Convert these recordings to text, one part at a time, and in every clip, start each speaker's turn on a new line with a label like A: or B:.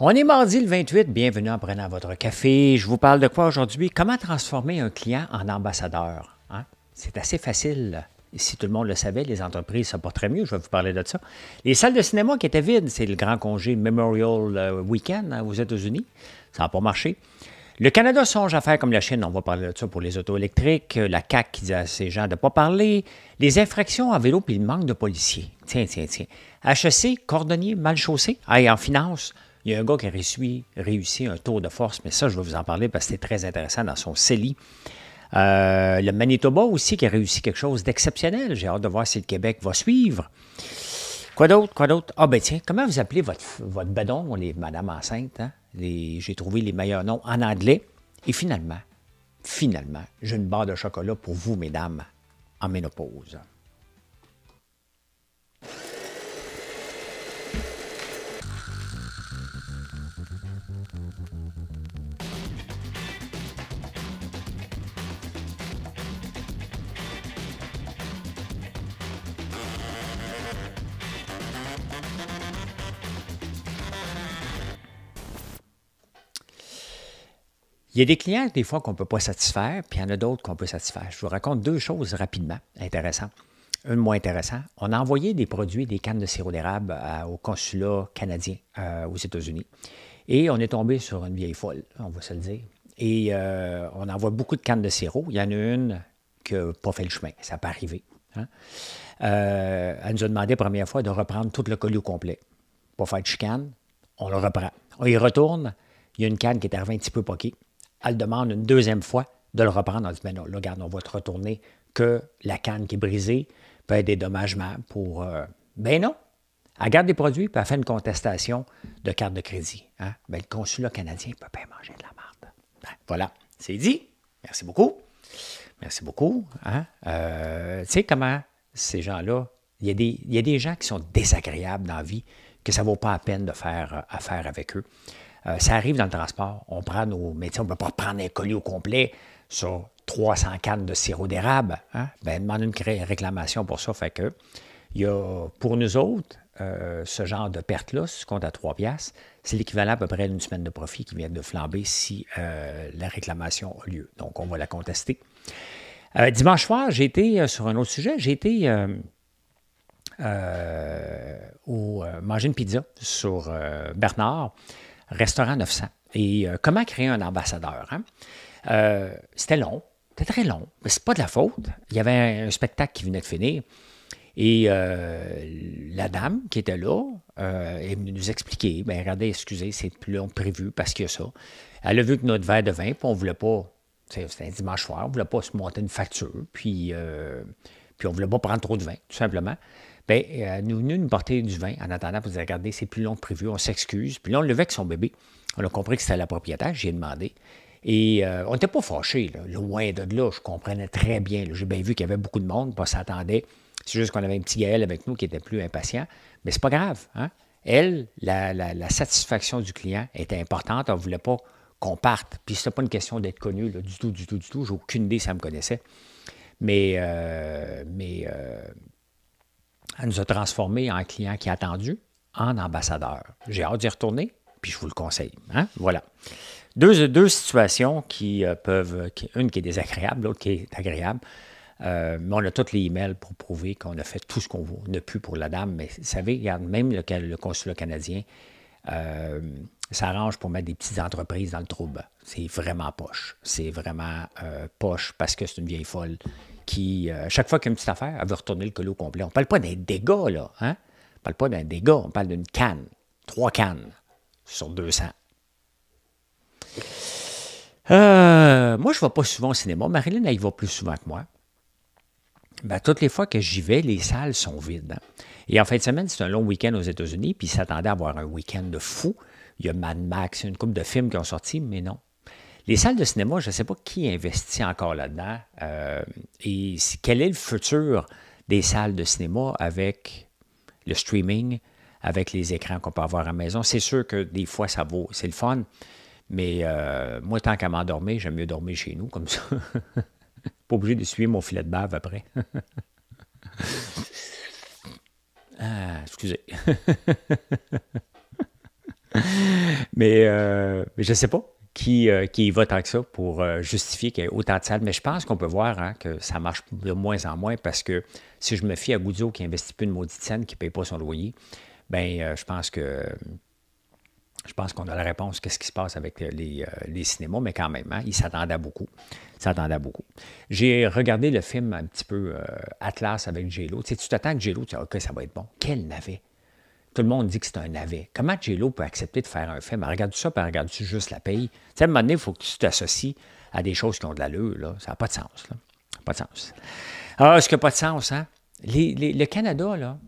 A: On est mardi le 28, bienvenue en prenant votre café. Je vous parle de quoi aujourd'hui? Comment transformer un client en ambassadeur? Hein? C'est assez facile. Si tout le monde le savait, les entreprises se très mieux. Je vais vous parler de ça. Les salles de cinéma qui étaient vides, c'est le grand congé Memorial euh, Weekend hein, aux États-Unis. Ça n'a pas marché. Le Canada songe à faire comme la Chine, on va parler de ça pour les autos électriques, la CAC qui dit à ces gens de ne pas parler, les infractions à vélo et le manque de policiers. Tiens, tiens, tiens. HEC, cordonnier mal chaussé, et en finance, il y a un gars qui a réussi, un tour de force, mais ça, je vais vous en parler parce que c'est très intéressant dans son CELI. Euh, le Manitoba aussi qui a réussi quelque chose d'exceptionnel. J'ai hâte de voir si le Québec va suivre. Quoi d'autre? Quoi d'autre? Ah, ben tiens, comment vous appelez votre, votre bedon, les Madame enceintes? Hein? J'ai trouvé les meilleurs noms en anglais. Et finalement, finalement, j'ai une barre de chocolat pour vous, mesdames, en ménopause. Il y a des clients, des fois, qu'on ne peut pas satisfaire, puis il y en a d'autres qu'on peut satisfaire. Je vous raconte deux choses rapidement intéressantes. Une moins intéressante. On a envoyé des produits, des cannes de sirop d'érable euh, au consulat canadien euh, aux États-Unis. Et on est tombé sur une vieille folle, on va se le dire. Et euh, on envoie beaucoup de cannes de sirop. Il y en a une qui n'a pas fait le chemin. Ça peut pas arrivé. Hein. elle nous a demandé la première fois de reprendre tout le colis au complet. Pas faire de chicane, on le reprend. On y retourne. Il y a une canne qui est arrivée un petit peu poquée elle demande une deuxième fois de le reprendre dit disant, ben non, là, regarde, on va te retourner que la canne qui est brisée peut être dédommagement pour... Euh, ben non, elle garde des produits, puis elle fait une contestation de carte de crédit. Hein. Ben, le consulat canadien ne peut pas manger de la merde. Ben, voilà, c'est dit. Merci beaucoup. Merci beaucoup. Hein. Euh, tu sais comment ces gens-là, il y, a des gens qui sont désagréables dans la vie, que ça ne vaut pas la peine de faire euh, affaire avec eux. Euh, ça arrive dans le transport. On prend nos métiers, on ne peut pas prendre un colis au complet sur 300 cannes de sirop d'érable. Hein? Ben, demande une réclamation pour ça. Fait que, y pour nous autres, euh, ce genre de perte-là, ce compte à 3 piastres, c'est l'équivalent à peu près d'une semaine de profit qui vient de flamber si euh, la réclamation a lieu. Donc, on va la contester. dimanche soir, j'ai été sur un autre sujet. J'ai été au, manger une pizza sur Bernard. Restaurant 900. Et euh, comment créer un ambassadeur? Hein? Euh, c'était long, c'était très long, mais c'est pas de la faute. Il y avait un, spectacle qui venait de finir. Et euh, la dame qui était là est nous expliquer, ben regardez, excusez, c'est plus long prévu parce qu'il y a ça. Elle a vu que notre verre de vin, puis on ne voulait pas, c'était un dimanche soir, on ne voulait pas se monter une facture, puis, puis on voulait pas prendre trop de vin, tout simplement. Bien, elle euh, nous venue nous porter du vin en attendant vous dire regardez, c'est plus long que prévu, on s'excuse. Puis là, on levait avec son bébé. On a compris que c'était la propriétaire, j'ai demandé. Et euh, on n'était pas fâchés, loin de là, je comprenais très bien. J'ai bien vu qu'il y avait beaucoup de monde, On s'attendait. C'est juste qu'on avait un petit Gaël avec nous qui était plus impatient. Mais c'est pas grave. Hein. Elle, la, satisfaction du client était importante. On ne voulait pas qu'on parte. Puis n'était pas une question d'être connu du tout, du tout, du tout. J'ai aucune idée, si ça me connaissait. Mais, euh, mais elle nous a transformés en client qui est attendu, en ambassadeur. J'ai hâte d'y retourner, puis je vous le conseille. Hein? Voilà. Deux, situations qui euh, peuvent. une qui est désagréable, l'autre qui est agréable. Euh, on a tous les emails pour prouver qu'on a fait tout ce qu'on a pu pour la dame. Mais vous savez, regarde, même le, consulat canadien euh, s'arrange pour mettre des petites entreprises dans le trouble. C'est vraiment poche. C'est vraiment poche parce que c'est une vieille folle qui, euh, chaque fois qu'il y a une petite affaire, elle veut retourner le colis au complet. On ne parle pas d'un dégât, là. Hein? On ne parle pas d'un dégât, on parle d'une canne. Trois cannes sur 200. Euh, moi, je ne vais pas souvent au cinéma. Marilyn, elle y va plus souvent que moi. Ben, toutes les fois que j'y vais, les salles sont vides. Hein. Et en fin de semaine, c'est un long week-end aux États-Unis, puis ils s'attendaient à avoir un week-end de fou. Il y a Mad Max, une couple de films qui ont sorti, mais non. Les salles de cinéma, je ne sais pas qui investit encore là-dedans euh, et quel est le futur des salles de cinéma avec le streaming, avec les écrans qu'on peut avoir à la maison. C'est sûr que des fois, ça vaut, c'est le fun, mais euh, moi, tant qu'à m'endormir, j'aime mieux dormir chez nous comme ça. pas obligé de suivre mon filet de bave après. ah, excusez. mais, euh, mais je ne sais pas qui, euh, va tant ça pour euh, justifier qu'il y ait autant de salles. Mais je pense qu'on peut voir hein, que ça marche de moins en moins parce que si je me fie à Goudio qui investit plus de maudite scène, qui ne paye pas son loyer, ben euh, je pense que je pense qu'on a la réponse qu'est-ce qui se passe avec les, cinémas, mais quand même, hein, il s'attendait à beaucoup. à beaucoup. J'ai regardé le film un petit peu Atlas avec Gélo. Tu sais, tu t'attends que Gélo, tu dis ah, OK, ça va être bon. Quelle navet! tout le monde dit que c'est un navet. Comment j peut accepter de faire un fait? Regarde-tu ça, puis regarde-tu juste la paye? Tu sais, à un moment donné, il faut que tu t'associes à des choses qui ont de l'allure. Là. Ça n'a pas de sens. Là. pas de sens. Ah, ce qui pas de sens, hein? le Canada, là,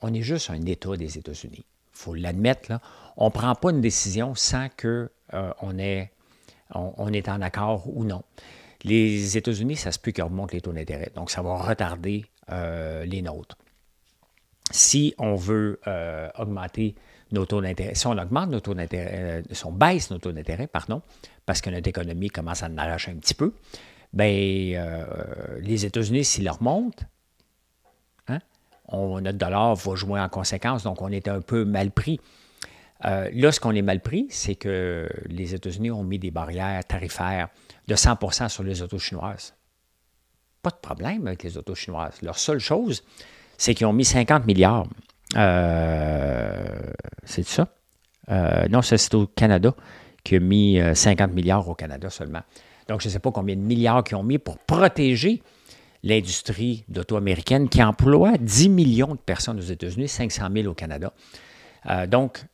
A: on est juste un État des États-Unis. Il faut l'admettre. Là. On ne prend pas une décision sans qu'on euh, est, on, est en accord ou non. Les États-Unis, ça se peut qu'ils remontent les taux d'intérêt. Donc, ça va retarder euh, les nôtres si on veut euh, augmenter nos taux d'intérêt, si on augmente nos taux d'intérêt, euh, si on baisse nos taux d'intérêt, pardon, parce que notre économie commence à en arracher un petit peu, bien, euh, les États-Unis, s'ils remontent, hein, notre dollar va jouer en conséquence, donc on est un peu mal pris. là, ce qu'on est mal pris, c'est que les États-Unis ont mis des barrières tarifaires de 100 sur les autos chinoises. Pas de problème avec les autos chinoises. Leur seule chose, c'est qu'ils ont mis 50 milliards. Euh, c'est ça? Euh, non, c'est au Canada qui a mis 50 euh, milliards au Canada seulement. Donc, je ne sais pas combien de milliards qu'ils ont mis pour protéger l'industrie d'auto-américaine qui emploie 10 millions de personnes aux États-Unis, 500 000 au Canada. Donc, donc,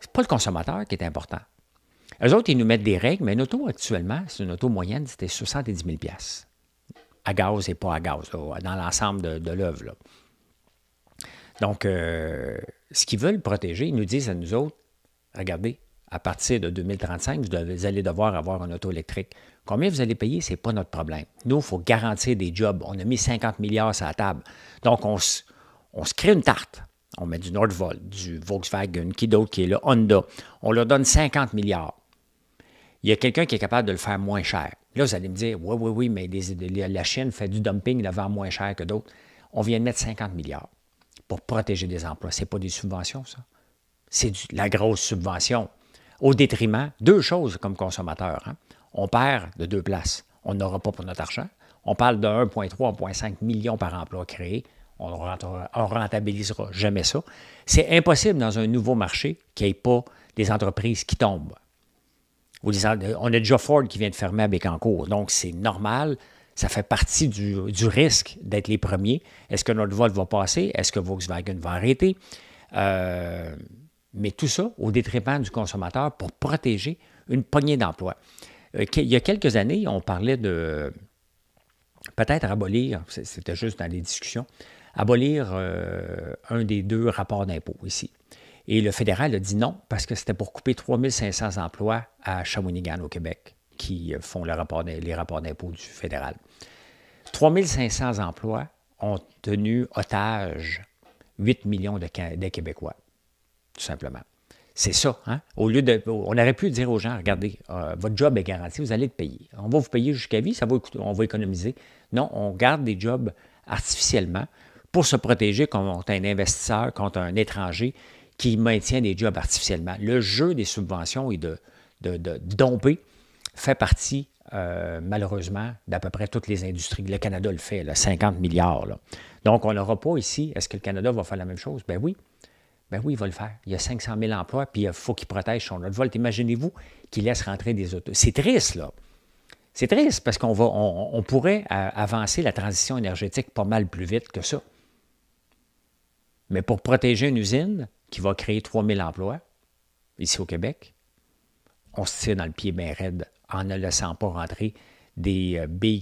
A: c'est pas le consommateur qui est important. les autres, ils nous mettent des règles, mais une auto actuellement, c'est une auto moyenne, c'était 70 000 à gaz et pas à gaz, dans l'ensemble de, l'œuvre. Donc, euh, ce qu'ils veulent protéger, ils nous disent à nous autres, regardez, à partir de 2035, vous, allez devoir avoir un auto électrique. Combien vous allez payer, ce n'est pas notre problème. Nous, il faut garantir des jobs. On a mis 50 milliards sur la table. Donc, on se, on se crée une tarte. On met du Nordvolt, du Volkswagen, qui d'autre qui est là, Honda. On leur donne 50 milliards. Il y a quelqu'un qui est capable de le faire moins cher. Là, vous allez me dire, oui, oui, oui, mais la Chine fait du dumping, la vend moins cher que d'autres. On vient de mettre 50 milliards pour protéger des emplois. Ce n'est pas des subventions, ça. C'est la grosse subvention. Au détriment, deux choses comme consommateur. Hein. On perd de deux places. On n'aura pas pour notre argent. On parle de 1,3, 1,5 million par emploi créé. On ne rentabilisera jamais ça. C'est impossible dans un nouveau marché qu'il n'y ait pas des entreprises qui tombent. Euh, on a déjà Ford qui vient de fermer à Bécancourt. Donc, c'est normal. Ça fait partie du, risque d'être les premiers. Est-ce que notre vol va passer? Est-ce que Volkswagen va arrêter? Euh, mais tout ça au détriment du consommateur pour protéger une poignée d'emplois. Euh, il y a quelques années, on parlait de peut-être abolir, c'était juste dans les discussions, abolir un des deux rapports d'impôts ici. Et le fédéral a dit non parce que c'était pour couper 3500 emplois à Shawinigan au Québec, qui euh, font les rapports d'impôts du fédéral. 3500 emplois ont tenu otage 8 millions de, Québécois, tout simplement. C'est ça. Hein? Au lieu de, on aurait pu dire aux gens, regardez, euh, votre job est garanti, vous allez le payer. On va vous payer jusqu'à vie, ça va, on va économiser. Non, on garde des jobs artificiellement pour se protéger contre un investisseur, contre un étranger qui maintient des jobs artificiellement. Le jeu des subventions et de, de, domper fait partie, euh, malheureusement, d'à peu près toutes les industries. Le Canada le fait, 50 milliards. Donc, on n'aura pas ici. Est-ce que le Canada va faire la même chose? Ben oui. Ben oui, il va le faire. Il y a 500 000 emplois, puis il faut qu'il protège son de vol. Imaginez-vous qu'il laisse rentrer des autos. C'est triste, là. C'est triste parce qu'on va, on pourrait euh, avancer la transition énergétique pas mal plus vite que ça. Mais pour protéger une usine qui va créer 3000 emplois, ici au Québec, on se tire dans le pied bien raide en ne laissant pas rentrer des euh, BY,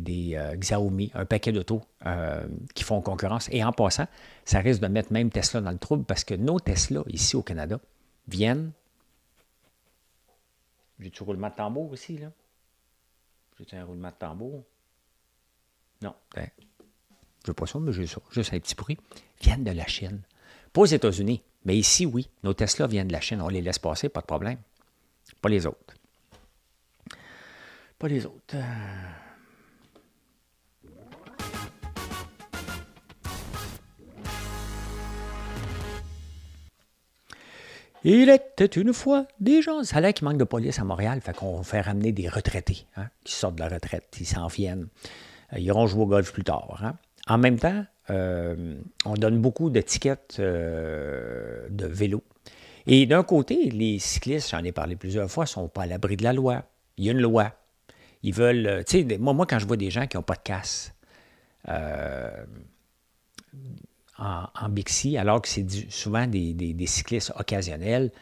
A: des, euh, Xiaomi, un paquet d'autos euh, qui font concurrence. Et en passant, ça risque de mettre même Tesla dans le trouble parce que nos Tesla, ici au Canada, viennent. J'ai du roulement de tambour ici, là? J'ai un roulement de tambour? Non. Ben, je veux pas ça, mais j'ai ça, juste un petit bruit, viennent de la Chine. Pas aux États-Unis, mais ici, oui, nos Tesla viennent de la Chine. On les laisse passer, pas de problème. Pas les autres. Pas les autres. Euh. Il était une fois des gens. Ça a l'air qu'il manque de police à Montréal, fait qu'on fait ramener des retraités hein, qui sortent de la retraite, qui s'en viennent. Euh, ils iront jouer au golf plus tard. Hein. En même temps, euh, on donne beaucoup d'étiquettes de euh, vélo. Et d'un côté, les cyclistes, j'en ai parlé plusieurs fois, sont pas à l'abri de la loi. Il y a une loi. Ils veulent. Euh, tu sais, moi, moi, quand je vois des gens qui n'ont pas de casse en, Bixi, alors que c'est souvent des, cyclistes occasionnels,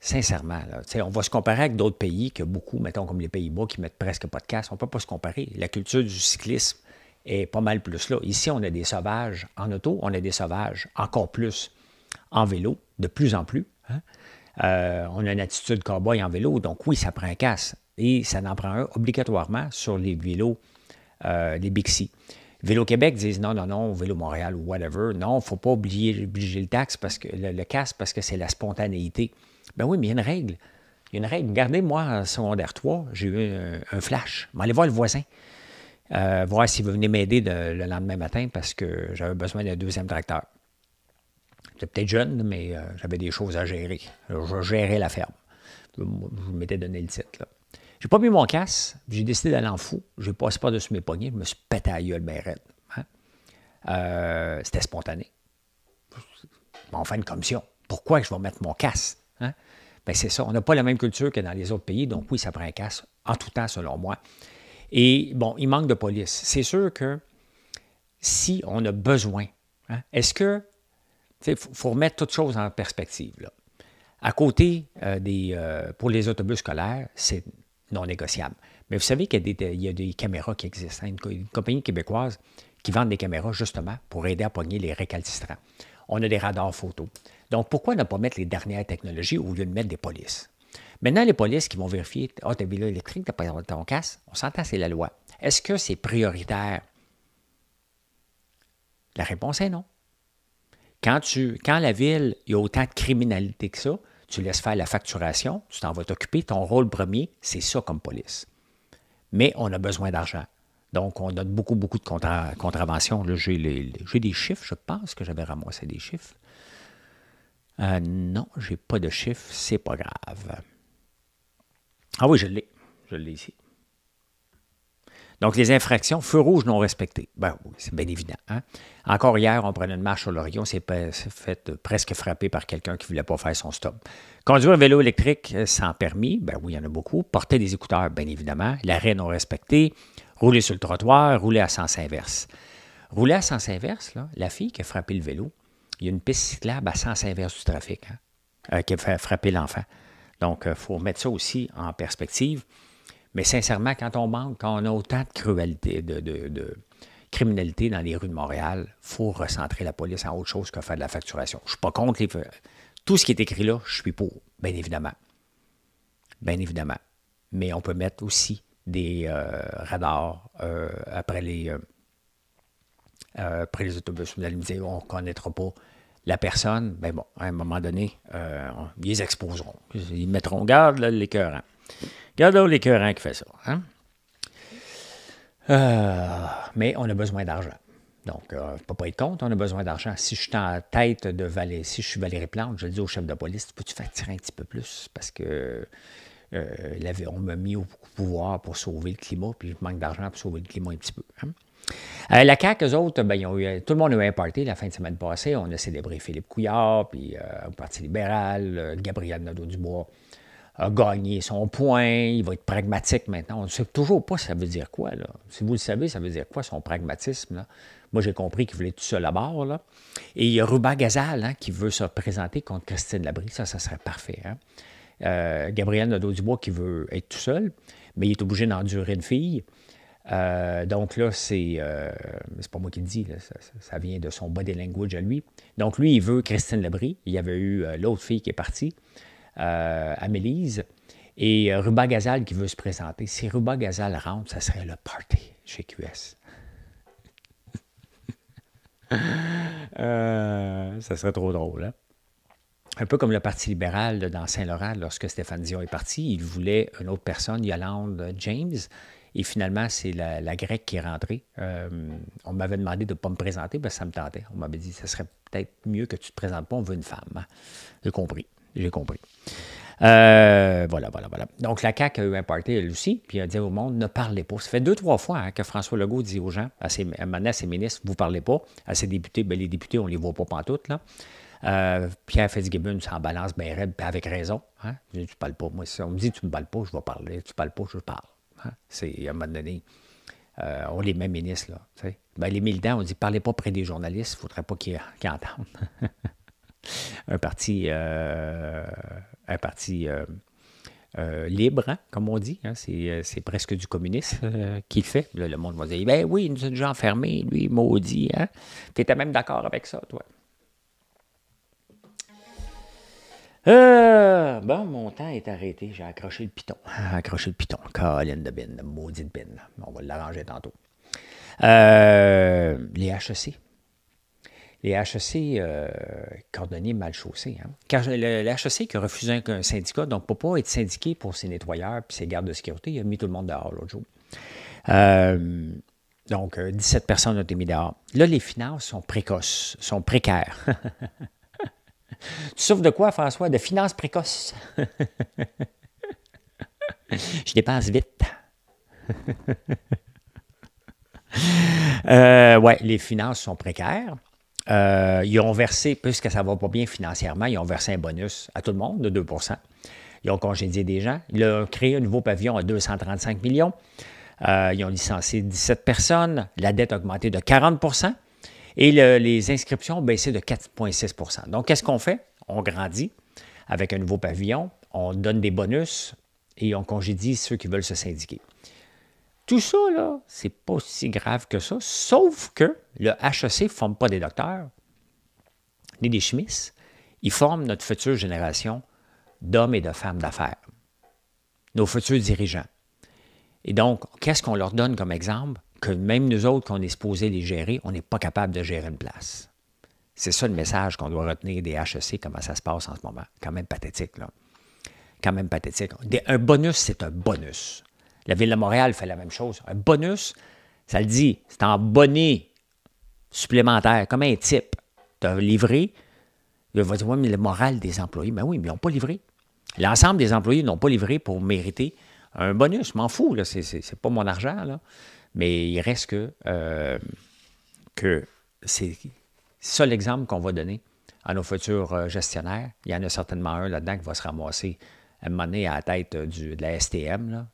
A: sincèrement, on va se comparer avec d'autres pays que beaucoup, mettons comme les Pays-Bas, qui mettent presque pas de casse. On ne peut pas se comparer. La culture du cyclisme et pas mal plus là. Ici, on a des sauvages en auto, on a des sauvages encore plus en vélo, de plus en plus. Hein. Euh, on a une attitude cow-boy en vélo, donc oui, ça prend un casse. Et ça n'en prend un obligatoirement sur les vélos, euh, les Bixi. Vélo Québec disent non, non, non, Vélo Montréal ou whatever. Non, il ne faut pas oublier, obliger le, taxe parce que, le, casse parce que c'est la spontanéité. Ben oui, mais il y a une règle. Il y a une règle. Regardez, moi, en secondaire 3, j'ai eu un, flash. Mais allez voir le voisin. Euh, voir s'il veut venir m'aider le lendemain matin parce que j'avais besoin d'un deuxième tracteur. J'étais peut-être jeune, mais euh, j'avais des choses à gérer. Je gérais la ferme. Je, m'étais donné le titre. J'ai pas mis mon casque. j'ai décidé d'aller en fou. J'ai passé pas dessus mes poignets, je me suis pété à la gueule, ben, hein. euh, C'était spontané. On m'en une commission. Pourquoi je vais mettre mon casque? Hein? Ben, c'est ça. On n'a pas la même culture que dans les autres pays, donc oui, ça prend un casse, en tout temps, selon moi. Et bon, il manque de police. C'est sûr que si on a besoin, hein, est-ce que, il faut, remettre toutes choses en perspective. Là. À côté euh, des, euh, pour les autobus scolaires, c'est non négociable. Mais vous savez qu'il y, a des caméras qui existent. y hein, une, une, compagnie québécoise qui vend des caméras justement pour aider à pogner les récalcitrants. On a des radars photo. Donc, pourquoi ne pas mettre les dernières technologies au lieu de mettre des polices? Maintenant, les polices qui vont vérifier, ah, oh, t'as vélo électrique, t'as pas ton casse on s'entend, c'est la loi. Est-ce que c'est prioritaire? La réponse est non. Quand, tu, quand la ville, il y a autant de criminalité que ça, tu laisses faire la facturation, tu t'en vas t'occuper, ton rôle premier, c'est ça comme police. Mais on a besoin d'argent. Donc, on donne beaucoup, beaucoup de contraventions. J'ai des chiffres, je pense que j'avais ramassé des chiffres. Euh, non, j'ai pas de chiffres, c'est pas grave. Ah oui, je l'ai. Je l'ai ici. Donc, les infractions, feu rouge non respecté. Ben oui, c'est bien évident. Hein. Encore hier, on prenait une marche sur l'Orion, c'est fait euh, presque frappé par quelqu'un qui ne voulait pas faire son stop. Conduire un vélo électrique euh, sans permis, ben oui, il y en a beaucoup. Porter des écouteurs, bien évidemment. L'arrêt non respecté. Rouler sur le trottoir, rouler à sens inverse. Rouler à sens inverse, la fille qui a frappé le vélo, il y a une piste cyclable à sens inverse du trafic, hein, euh, qui a fait frapper l'enfant. Donc, il euh, faut mettre ça aussi en perspective. Mais sincèrement, quand on manque, quand on a autant de cruauté, de, criminalité dans les rues de Montréal, il faut recentrer la police en autre chose que faire de la facturation. Je ne suis pas contre tout ce qui est écrit là, je suis pour, bien évidemment. Bien évidemment. Mais on peut mettre aussi des euh, radars euh, après les. après les autobus, vous allez me dire, on ne connaîtra pas la personne, ben bon, à un moment donné, euh, ils exposeront. Ils mettront, garde les l'écœurant. Garde l'écœurant qui fait ça. Hein. Euh, mais on a besoin d'argent. Donc, euh, ne faut pas être compte, on a besoin d'argent. Si je suis en tête de Valérie, si je suis Valérie Plante, je le dis au chef de police, peux-tu faire tirer un petit peu plus? Parce que on m'a mis au pouvoir pour sauver le climat, puis je manque d'argent pour sauver le climat un petit peu. Hein. Euh, la CAQ, eux autres, ben, euh, tout le monde a eu un party la fin de semaine passée. On a célébré Philippe Couillard, puis euh, au Parti libéral, Gabriel Nadeau-Dubois a gagné son point, il va être pragmatique maintenant. On ne sait toujours pas ça veut dire quoi. Si vous le savez, ça veut dire quoi son pragmatisme? Moi, j'ai compris qu'il voulait tout seul à bord. Et il y a Ruben Gazal hein, qui veut se présenter contre Christine Labrie. Ça, ça serait parfait. Hein. Gabriel Nadeau-Dubois qui veut être tout seul, mais il est obligé d'endurer une fille. Euh, donc là, c'est euh, c'est pas moi qui le dis, ça, vient de son body language à lui. Donc lui, il veut Christine Lebris. Il y avait eu euh, l'autre fille qui est partie, Amélise, et Ruba Gazal qui veut se présenter. Si Ruba Gazal rentre, ça serait le party chez QS. ça serait trop drôle, hein. Un peu comme le Parti libéral dans Saint-Laurent, lorsque Stéphane Dion est parti, il voulait une autre personne, Yolande James, et finalement, c'est la, grecque qui est rentrée. Euh, on m'avait demandé de ne pas me présenter parce ben, ça me tentait. On m'avait dit, ça serait peut-être mieux que tu ne te présentes pas, on veut une femme. Hein. J'ai compris. J'ai compris. Euh, voilà, voilà, voilà. Donc, la CAQ a eu un party, elle aussi, puis elle a dit au monde, ne parlez pas. Ça fait deux, trois fois hein, que François Legault dit aux gens, à, ses, à ses ministres, vous ne parlez pas. À ses députés, ben, les députés, on ne les voit pas pantoute, là. Euh, Pierre Fitzgibbon s'en balance bien avec raison. Hein? tu parles pas. Moi, on me dit, tu ne me parles pas, je vais parler. Tu parles pas, je parle. Hein? C'est à un moment donné. Euh, on les met ministres. Là, ben, les militants, on dit parlez pas près des journalistes, il ne faudrait pas qu'ils entendent. un parti, euh, un parti euh, libre, hein, comme on dit, hein, c'est presque du communisme qu'il fait. le monde va dire ben oui, nous sommes déjà enfermés, lui, maudit. Tu étais même d'accord avec ça, toi. Euh, bon, mon temps est arrêté. J'ai accroché le piton. Ah, accroché le piton. Colin de bin, maudite bin. On va l'arranger tantôt. Euh, les HEC. Les HEC, euh, cordonniers mal chaussés. Hein? Car le, HEC qui a refusé un, syndicat, donc pour ne pas être syndiqué pour ses nettoyeurs et ses gardes de sécurité, il a mis tout le monde dehors l'autre jour. Euh, donc, 17 personnes ont été mises dehors. Là, les finances sont précoces, sont précaires. Tu souffres de quoi, François? De finances précoces. Je dépense vite. Euh, oui, les finances sont précaires. Euh, ils ont versé, puisque ça ne va pas bien financièrement, ils ont versé un bonus à tout le monde de 2 Ils ont congédié des gens. Ils ont créé un nouveau pavillon à 235 millions. Euh, ils ont licencié 17 personnes. La dette a augmenté de 40 et les inscriptions ont baissé de 4,6 Donc, qu'est-ce qu'on fait? On grandit avec un nouveau pavillon, on donne des bonus et on congédie ceux qui veulent se syndiquer. Tout ça, là, c'est pas si grave que ça, sauf que le HEC ne forme pas des docteurs ni des chimistes. Ils forment notre future génération d'hommes et de femmes d'affaires, nos futurs dirigeants. Et donc, qu'est-ce qu'on leur donne comme exemple? que même nous autres, qu'on est supposés les gérer, on n'est pas capable de gérer une place. C'est ça le message qu'on doit retenir des HEC, comment ça se passe en ce moment. Quand même pathétique, là. Quand même pathétique. un bonus, c'est un bonus. La Ville de Montréal fait la même chose. Un bonus, ça le dit, c'est un bonnet supplémentaire, comme un type. Tu as livré, il mais le moral des employés, ben oui, mais ils n'ont pas livré. L'ensemble des employés n'ont pas livré pour mériter un bonus. M'en fous, là, c'est, pas mon argent, là. Mais il reste que, euh, que c'est ça l'exemple qu'on va donner à nos futurs euh, gestionnaires. Il y en a certainement un là-dedans qui va se ramasser à un moment donné à la tête euh, de la STM.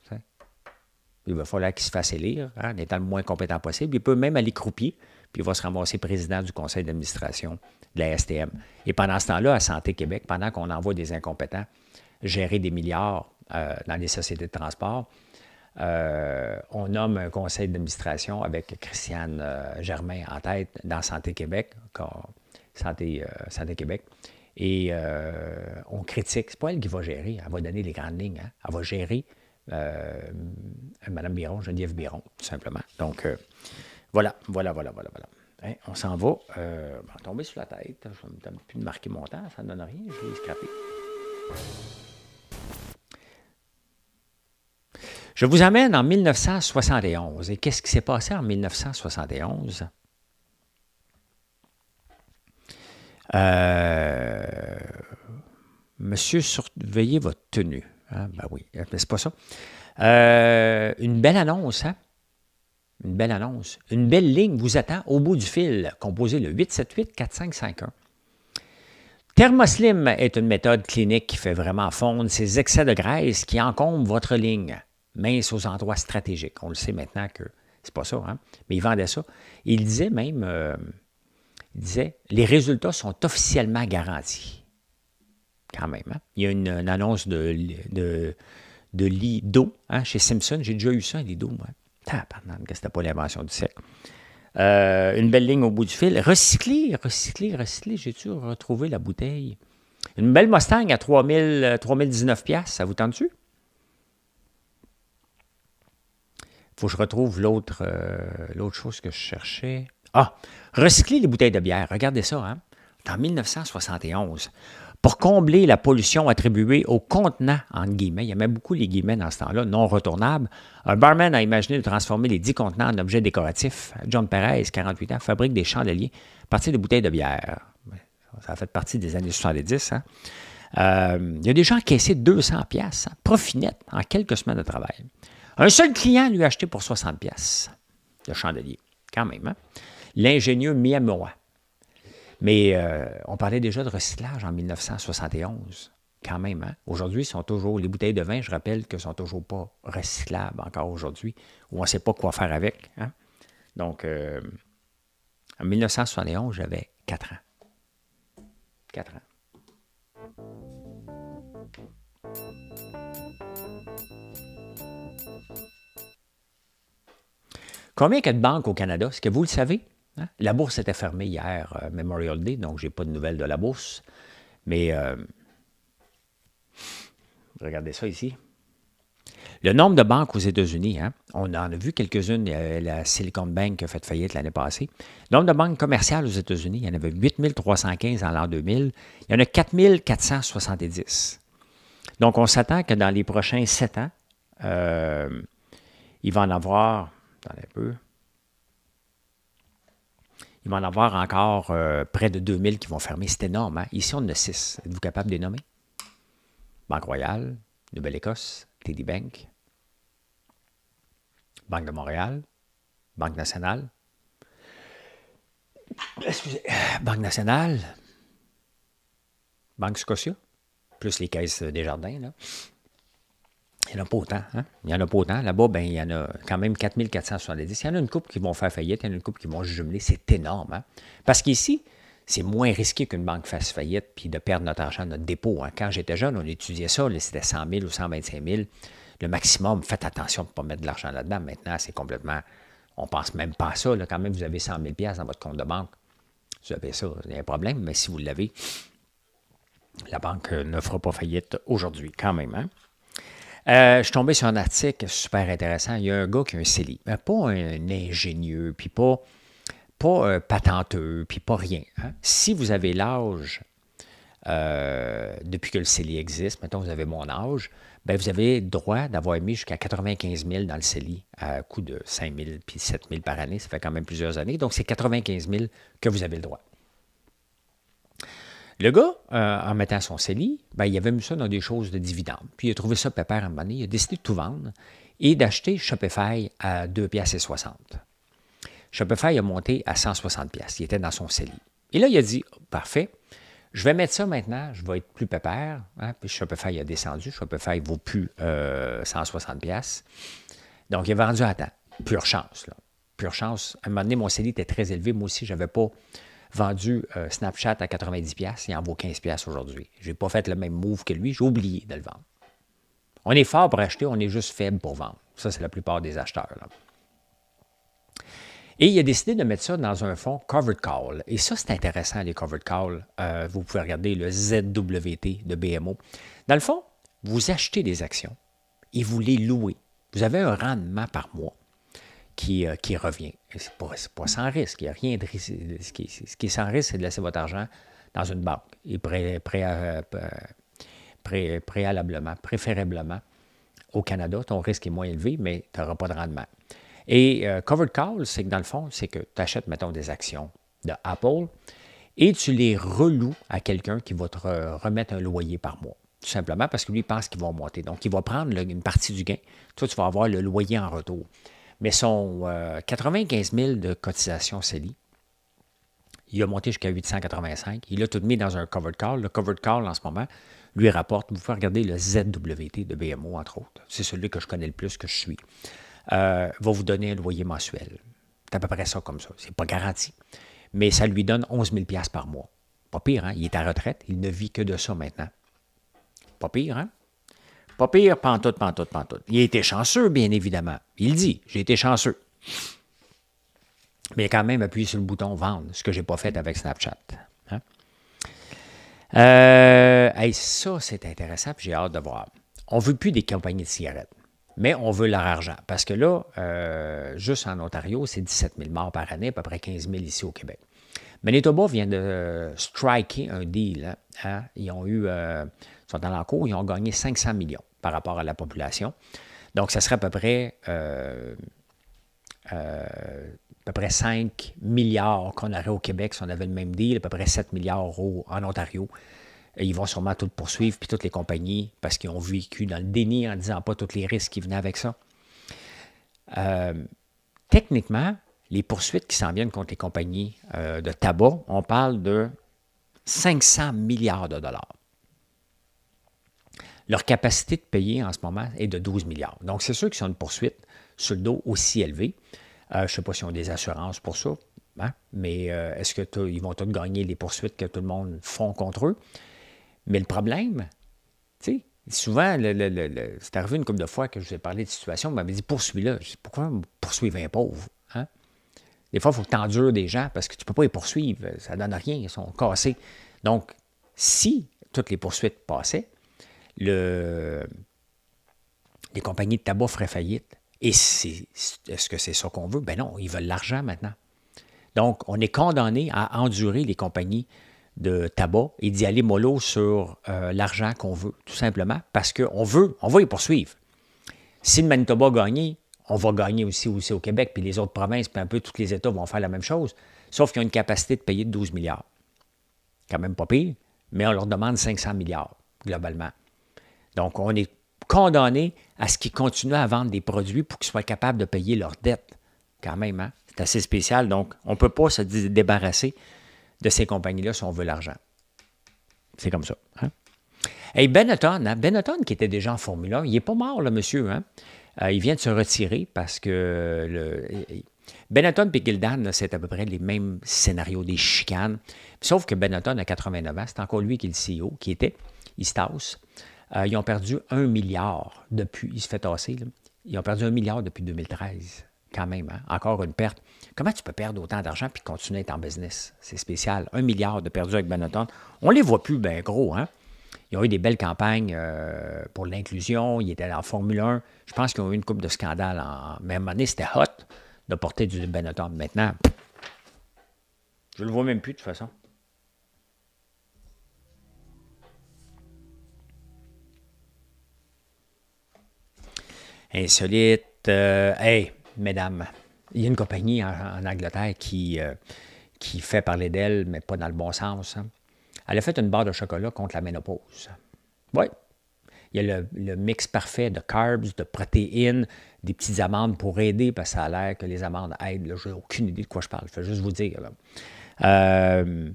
A: il va falloir qu'il se fasse élire hein, en étant le moins compétent possible. Il peut même aller croupier, puis il va se ramasser président du conseil d'administration de la STM. Et pendant ce temps-là, à Santé Québec, pendant qu'on envoie des incompétents gérer des milliards dans les sociétés de transport, euh, on nomme un conseil d'administration avec Christiane euh, Germain en tête dans Santé Québec, Santé, euh, Santé Québec. Et on critique. C'est pas elle qui va gérer. Elle va donner les grandes lignes. Hein. Elle va gérer Madame Biron, Geneviève Biron, tout simplement. Donc, voilà, voilà, voilà, voilà, voilà. Hein, on s'en va. on va tomber sur la tête. Je ne me donne plus de marquer mon temps. Ça ne donne rien. Je vais scraper. Je vous amène en 1971. Et qu'est-ce qui s'est passé en 1971? Euh, monsieur, surveillez votre tenue. Hein? ben oui, c'est pas ça. Euh, une belle annonce, hein? Une belle annonce. Une belle ligne vous attend au bout du fil, composée le 878-4551. Thermoslim est une méthode clinique qui fait vraiment fondre ces excès de graisse qui encombrent votre ligne mince aux endroits stratégiques. On le sait maintenant que c'est pas ça, hein? mais il vendait ça. il disait même, euh, disait, les résultats sont officiellement garantis. Quand même. Hein. Il y a une, annonce de, de, lit d'eau hein, chez Simpson. J'ai déjà eu ça, un lit d'eau, moi. pardon, que c'était pas l'invention du siècle. Euh, une belle ligne au bout du fil. Recycler, recycler, recycler. J'ai tu retrouvé la bouteille. Une belle Mustang à 3000, 3019 ça vous tente-tu? faut que je retrouve euh, l'autre chose que je cherchais. Ah, recycler les bouteilles de bière. Regardez ça, hein? En 1971, pour combler la pollution attribuée aux contenants, entre guillemets, il y avait beaucoup les guillemets dans ce temps-là, non retournables, un barman a imaginé de transformer les 10 contenants en objets décoratifs. John Perez, 48 ans, fabrique des chandeliers à partir de bouteilles de bière. Ça a fait partie des années 70. Hein? Euh, il y a des déjà encaissé 200 pièces, profit en quelques semaines de travail. Un seul client lui a acheté pour 60 pièces le chandelier, quand même. L'ingénieur hein? L'ingénieux Mais euh, on parlait déjà de recyclage en 1971, quand même. Hein? Aujourd'hui, sont toujours les bouteilles de vin, je rappelle, que sont toujours pas recyclables encore aujourd'hui, où on ne sait pas quoi faire avec. Hein? Donc, euh, en 1971, j'avais 4 ans. 4 ans. Combien il y a de banques au Canada? Est-ce que vous le savez? Hein? La bourse était fermée hier, euh, Memorial Day, donc je n'ai pas de nouvelles de la bourse. Mais euh, regardez ça ici. Le nombre de banques aux États-Unis, hein? on en a vu quelques-unes. Euh, la Silicon Bank a fait faillite l'année passée. Le nombre de banques commerciales aux États-Unis, il y en avait 8315 en l'an 2000. Il y en a 4470. Donc, on s'attend que dans les prochains sept ans, il va en avoir il va en avoir encore euh, près de 2000 qui vont fermer. C'est énorme. Hein? Ici, on en a 6. Êtes-vous capable de les nommer? Banque Royale, Nouvelle-Écosse, TD Bank, Banque de Montréal, Banque Nationale. Excusez, Banque Nationale, Banque Scotia, plus les caisses des jardins, il n'y en a pas autant. Hein? Il n'y en a pas autant. Là-bas, ben, il y en a quand même 4470. Il y en a une coupe qui vont faire faillite, il y en a une coupe qui vont jumeler. C'est énorme. Hein? Parce qu'ici, c'est moins risqué qu'une banque fasse faillite puis de perdre notre argent, notre dépôt. Hein. Quand j'étais jeune, on étudiait ça. C'était 100 000 ou 125 000. Le maximum, faites attention de ne pas mettre de l'argent là-dedans. Maintenant, c'est complètement. On ne pense même pas à ça. Quand même, vous avez 100 000 dans votre compte de banque. Vous avez ça, il y a un problème. Mais si vous l'avez, la banque euh, ne fera pas faillite aujourd'hui, quand même. Hein? Euh, je suis tombé sur un article super intéressant. Il y a un gars qui a un CELI, pas un ingénieux, puis pas, pas un euh, patenteux, puis pas rien. Hein. Si vous avez l'âge, euh, depuis que le CELI existe, maintenant vous avez mon âge, ben, vous avez le droit d'avoir mis jusqu'à 95 000 dans le CELI à coût de 5 000 puis 7 000 par année. Ça fait quand même plusieurs années. Donc, c'est 95 000 que vous avez le droit. Le gars, euh, en mettant son CELI, ben, il avait mis ça dans des choses de dividendes. Puis il a trouvé ça pépère à un moment donné. Il a décidé de tout vendre et d'acheter Shopify à 2,60 Shopify a monté à 160 Il était dans son CELI. Et là, il a dit oh, Parfait, je vais mettre ça maintenant, je vais être plus pépère. Hein? Puis Shopify a descendu. Shopify vaut plus 160 euh, Donc, il a vendu à temps. Pure chance. Pure chance. À un moment donné, mon CELI était très élevé. Moi aussi, je n'avais pas vendu euh, Snapchat à 90$, il en vaut 15$ aujourd'hui. Je n'ai pas fait le même move que lui, j'ai oublié de le vendre. On est fort pour acheter, on est juste faible pour vendre. Ça, c'est la plupart des acheteurs. Et il a décidé de mettre ça dans un fonds Covered Call. Et ça, c'est intéressant, les Covered Call. Euh, vous pouvez regarder le ZWT de BMO. Dans le fond, vous achetez des actions et vous les louez. Vous avez un rendement par mois. Euh, qui, revient. Ce n'est pas, sans risque. rien Ce qui, est sans risque, c'est de laisser votre argent dans une banque. Et euh, préalablement, préférablement, au Canada, ton risque est moins élevé, mais tu n'auras pas de rendement. Et euh, covered call, c'est que dans le fond, c'est que tu achètes, mettons, des actions de Apple et tu les reloues à quelqu'un qui va te remettre un loyer par mois. Tout simplement parce que lui pense qu'ils vont monter. Donc, il va prendre une partie du gain. Toi, tu vas avoir le loyer en retour mais son 95 euh, 000 de cotisation CELI, il a monté jusqu'à 885. Il a tout mis dans un covered call. Le covered call, en ce moment, lui rapporte, vous pouvez regarder le ZWT de BMO, entre autres. C'est celui que je connais le plus, que je suis. Euh, va vous donner un loyer mensuel. C'est à peu près ça comme ça. C'est pas garanti. Mais ça lui donne 11 000 par mois. Pas pire, hein? Il est à retraite. Il ne vit que de ça maintenant. Pas pire, hein? Pas pire, pantoute, pantoute, pantoute. Il a été chanceux, bien évidemment. Il dit, j'ai été chanceux. Mais quand même, appuyé sur le bouton vendre, ce que je n'ai pas fait avec Snapchat. Hein. Euh, ça, c'est intéressant, j'ai hâte de voir. On ne veut plus des campagnes de cigarettes, mais on veut leur argent. Parce que là, euh, juste en Ontario, c'est 17 000 morts par année, à peu près 15 000 ici au Québec. Manitoba vient de euh, striker un deal. Hein. Ils ont eu dans la ils ont gagné 500 millions par rapport à la population. Donc, ça serait à peu près, euh, euh, à peu près 5 milliards qu'on aurait au Québec si on avait le même deal, à peu près 7 milliards en Ontario. ils vont sûrement tout poursuivre, puis toutes les compagnies, parce qu'ils ont vécu dans le déni en ne disant pas tous les risques qui venaient avec ça. Euh, techniquement, les poursuites qui s'en viennent contre les compagnies de tabac, on parle de 500 milliards de dollars. Leur capacité de payer en ce moment est de 12 milliards. Donc, c'est sûr qu'ils ont une poursuite sur le dos aussi élevée. Euh, je ne sais pas s'ils ont des assurances pour ça, hein, mais euh, est-ce qu'ils vont tous gagner les poursuites que tout le monde font contre eux? Mais le problème, tu sais, souvent, c'est arrivé une couple de fois que je vous ai parlé de situation, on m'avez dit poursuis-le. Pourquoi poursuivre un pauvre? Hein? Des fois, il faut que tu endures des gens parce que tu ne peux pas les poursuivre. Ça ne donne rien, ils sont cassés. Donc, si toutes les poursuites passaient, les compagnies de tabac feraient faillite. Et c'est, est-ce que c'est ça qu'on veut? Ben non, ils veulent l'argent maintenant. Donc, on est condamné à endurer les compagnies de tabac et d'y aller mollo sur euh, l'argent qu'on veut, tout simplement, parce qu'on veut, on va y poursuivre. Si le Manitoba gagne, on va gagner aussi, aussi au Québec, puis les autres provinces, puis un peu tous les États vont faire la même chose, sauf qu'ils ont une capacité de payer de 12 milliards. Quand même pas pire, mais on leur demande 500 milliards, globalement. Donc, on est condamné à ce qu'ils continuent à vendre des produits pour qu'ils soient capables de payer leurs dettes. Quand même, hein? c'est assez spécial. Donc, on ne peut pas se débarrasser de ces compagnies-là si on veut l'argent. C'est comme ça. Et hein. Benetton, hein. Benetton qui était déjà en Formule 1, il n'est pas mort, le monsieur. Hein? Euh, il vient de se retirer parce que le, Benetton et Gildan, c'est à peu près les mêmes scénarios, des chicanes. Sauf que Benetton a 89 ans, c'est encore lui qui est le CEO, qui était. Il euh, ils ont perdu un milliard depuis. Il se fait tasser. Ils ont perdu un milliard depuis 2013, quand même. Hein. Encore une perte. Comment tu peux perdre autant d'argent puis continuer à être en business? C'est spécial. Un milliard de perdu avec Benetton. On ne les voit plus, ben gros, hein? Ils ont eu des belles campagnes euh, pour l'inclusion. Ils étaient en Formule 1. Je pense qu'ils ont eu une coupe de scandale En même année, c'était hot de porter du Benetton. Maintenant, je ne le vois même plus de toute façon. insolite. Euh, hey, mesdames, il y a une compagnie en, Angleterre qui, euh, qui fait parler d'elle, mais pas dans le bon sens. Hein. Elle a fait une barre de chocolat contre la ménopause. Oui. Il y a le, mix parfait de carbs, de protéines, des petites amandes pour aider, parce que ça a l'air que les amandes aident. Je n'ai aucune idée de quoi je parle. Je vais juste vous dire. Euh,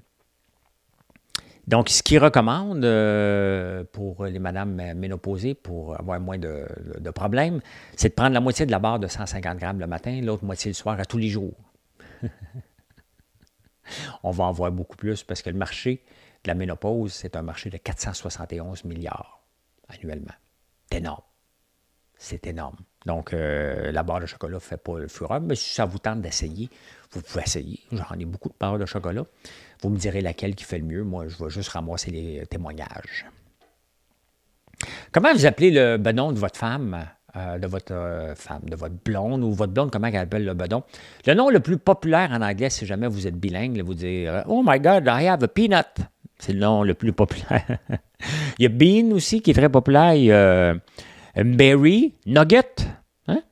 A: donc, ce qu'ils recommandent euh, pour les madames ménopausées, pour avoir moins de, problèmes, c'est de prendre la moitié de la barre de 150 grammes le matin, l'autre moitié le soir, à tous les jours. On va en voir beaucoup plus parce que le marché de la ménopause, c'est un marché de 471 milliards annuellement. C'est énorme c'est énorme. Donc, euh, la barre de chocolat ne fait pas le fureur, mais si ça vous tente d'essayer, vous pouvez essayer. J'en ai beaucoup de barres de chocolat. Vous me direz laquelle qui fait le mieux. Moi, je vais juste ramasser les témoignages. Comment vous appelez le bedon de votre femme, euh, de votre euh, femme, de votre blonde, ou votre blonde, comment elle appelle le bedon? Le nom le plus populaire en anglais, si jamais vous êtes bilingue, vous dire Oh my God, I have a peanut. C'est le nom le plus populaire. Il y a Bean aussi qui est très populaire. Il y a Berry, Nugget. Hein?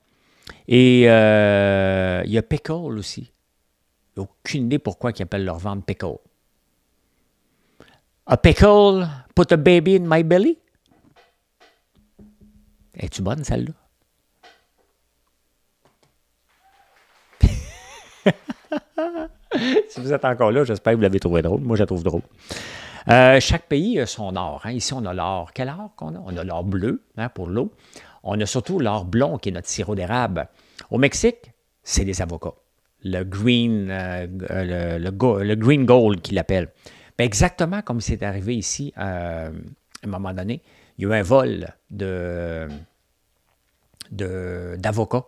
A: Et euh, il y a Pickle aussi. aucune idée pourquoi ils appellent leur vente Pickle. A pickle put a baby in my belly? Es-tu bonne, celle-là? si vous êtes encore là, j'espère que vous l'avez trouvé drôle. Moi, je la trouve drôle. Euh, chaque pays a son or. Hein. Ici, on a l'or. Quel or qu'on a? On a l'or bleu hein, pour l'eau. On a surtout l'or blond, qui est notre sirop d'érable. Au Mexique, c'est les avocats. Le green, euh, le, green gold qu'il appelle. exactement comme c'est arrivé ici, euh, à un moment donné, il y a eu un vol d'avocats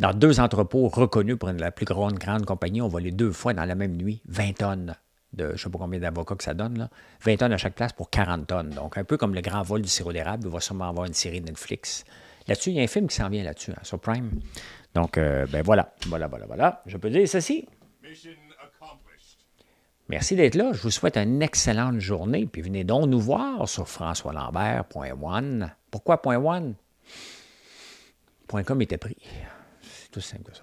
A: dans deux entrepôts reconnus pour une, la plus grande, grande compagnie. On volait deux fois dans la même nuit 20 tonnes de je ne sais pas combien d'avocats que ça donne, là, 20 tonnes à chaque place pour 40 tonnes. Donc, un peu comme le grand vol du sirop d'érable, il va sûrement avoir une série Netflix. Là-dessus, il y a un film qui s'en vient là-dessus, hein, sur Prime. Donc, euh, ben voilà, voilà, voilà, voilà. Je peux dire ceci. Merci d'être là. Je vous souhaite une excellente journée. Puis venez donc nous voir sur françoislambert.one. Pourquoi .one? .com était pris. C'est tout simple que ça.